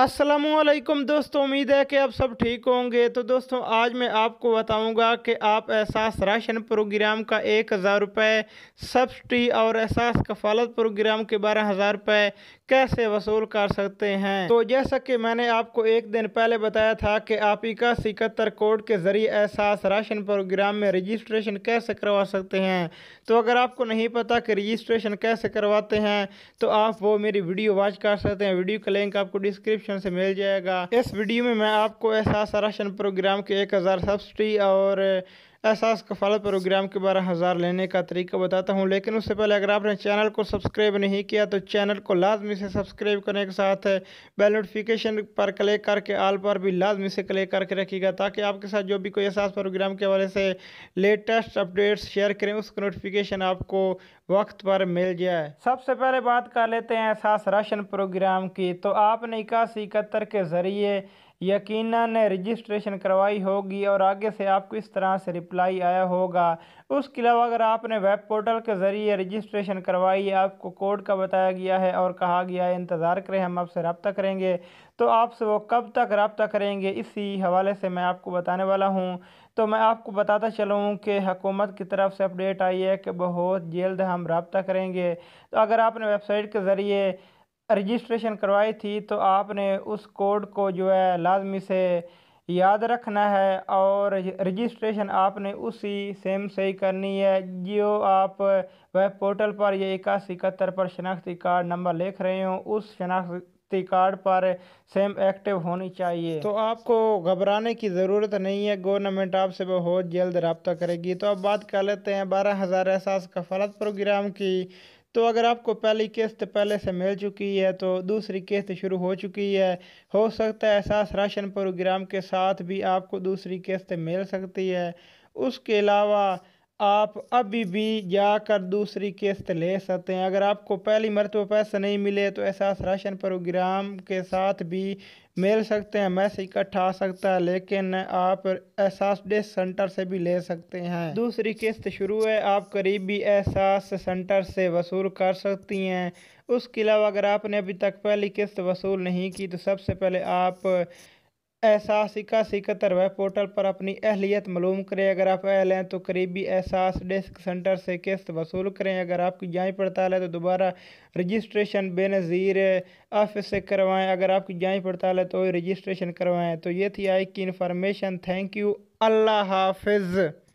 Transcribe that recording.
असलकम दोस्तों उम्मीद है कि आप सब ठीक होंगे तो दोस्तों आज मैं आपको बताऊंगा कि आप एहसास राशन प्रोग्राम का एक हज़ार रुपये सब्सिडी और एहसास कफालत प्रोग्राम के बारह हज़ार रुपये कैसे वसूल कर सकते हैं तो जैसा कि मैंने आपको एक दिन पहले बताया था कि आप इक्यासी इकहत्तर कोड के ज़रिए एहसास राशन प्रोग्राम में रजिस्ट्रेशन कैसे करवा सकते हैं तो अगर आपको नहीं पता कि रजिस्ट्रेशन कैसे करवाते हैं तो आप वो मेरी वीडियो वॉच कर सकते हैं वीडियो का लिंक आपको डिस्क्रिप्शन डिस्क्रिप्शन से मिल जाएगा इस वीडियो में मैं आपको एहसास राशन प्रोग्राम के एक हज़ार सब्सिडी और एहसास कफाल प्रोग्राम के बारह हज़ार लेने का तरीका बताता हूँ लेकिन उससे पहले अगर आपने चैनल को सब्सक्राइब नहीं किया तो चैनल को लाजमी से सब्सक्राइब करने के साथ है बेल नोटिफिकेशन पर क्लिक करके आल पर भी लाजमी से क्लिक करके रखिएगा ताकि आपके साथ जो भी कोई एहसास प्रोग्राम के हवाले से लेटेस्ट अपडेट्स शेयर करें उसका नोटिफिकेशन आपको वक्त पर मिल जाए सबसे पहले बात कर लेते हैं एहसास राशन प्रोग्राम की तो आपने इक्यासी इकहत्तर के ज़रिए यकीन रजिस्ट्रेशन करवाई होगी और आगे से आपको इस तरह से रिप्लाई आया होगा उसके अलावा अगर आपने वेब पोर्टल के ज़रिए रजिस्ट्रेशन करवाई आपको कोड का बताया गया है और कहा गया है इंतज़ार करें हम आपसे रबता करेंगे तो आपसे वो कब तक रबता करेंगे इसी हवाले से मैं आपको बताने वाला हूँ तो मैं आपको बताता चलूँ कि हकूमत की तरफ से अपडेट आई है कि बहुत जल्द हम रबता करेंगे तो अगर आपने वेबसाइट के ज़रिए रजिस्ट्रेशन करवाई थी तो आपने उस कोड को जो है लाजमी से याद रखना है और रजिस्ट्रेशन आपने उसी सेम से ही करनी है जो आप वेब पोर्टल पर यह इक्यासी इकहत्तर पर शनाख्ती कार्ड नंबर लिख रहे हो उस शनाख्ती कार्ड पर सेम एक्टिव होनी चाहिए तो आपको घबराने की ज़रूरत नहीं है गवर्नमेंट आपसे बहुत जल्द रबता करेगी तो अब बात कर लेते हैं बारह हज़ार एहसास कफालत प्रोग्राम की तो अगर आपको पहली किस्त पहले से मिल चुकी है तो दूसरी किस्त शुरू हो चुकी है हो सकता है एहसास राशन प्रोग्राम के साथ भी आपको दूसरी किस्त मिल सकती है उसके अलावा आप अभी भी जाकर दूसरी किस्त ले सकते हैं अगर आपको पहली मरतब पैसे नहीं मिले तो एहसास राशन प्रोग्राम के साथ भी मिल सकते हैं मैसेज इकट्ठा आ सकता है लेकिन आप एहसास डे सेंटर से भी ले सकते हैं दूसरी किस्त शुरू है आप करीबी एहसास सेंटर से वसूल कर सकती हैं उसके अलावा अगर आपने अभी तक पहली किस्त वसूल नहीं की तो सबसे पहले आप एहसासिका सिकतर वेब पोर्टल पर अपनी अहलियत मलूम करें अगर आप अहल हैं तो करीबी एहसास डेस्क सेंटर से किस्त वसूल करें अगर आपकी जाँच पड़ताल है तो दोबारा रजिस्ट्रेशन बेनज़ीर ऑफिस से करवाएं अगर आपकी जाँच पड़ताल है तो रजिस्ट्रेशन करवाएं तो ये थी आई की इन्फॉर्मेशन थैंक यू अल्लाह हाफिज़